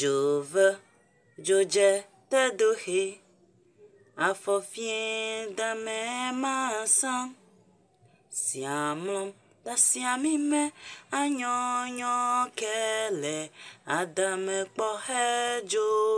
Jove, Jodje, Tadohe, Afofien da me masan, Siamlom da siamime, Anyonyo kele, Adame kpohe Jove.